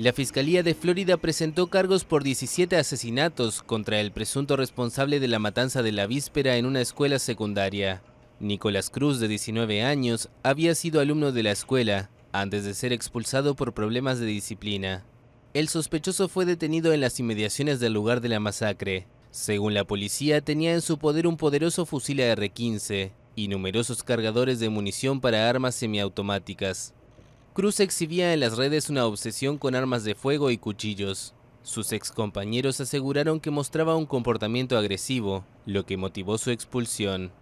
La Fiscalía de Florida presentó cargos por 17 asesinatos contra el presunto responsable de la matanza de la víspera en una escuela secundaria. Nicolás Cruz, de 19 años, había sido alumno de la escuela antes de ser expulsado por problemas de disciplina. El sospechoso fue detenido en las inmediaciones del lugar de la masacre. Según la policía, tenía en su poder un poderoso fusil AR-15 y numerosos cargadores de munición para armas semiautomáticas. Cruz exhibía en las redes una obsesión con armas de fuego y cuchillos. Sus excompañeros aseguraron que mostraba un comportamiento agresivo, lo que motivó su expulsión.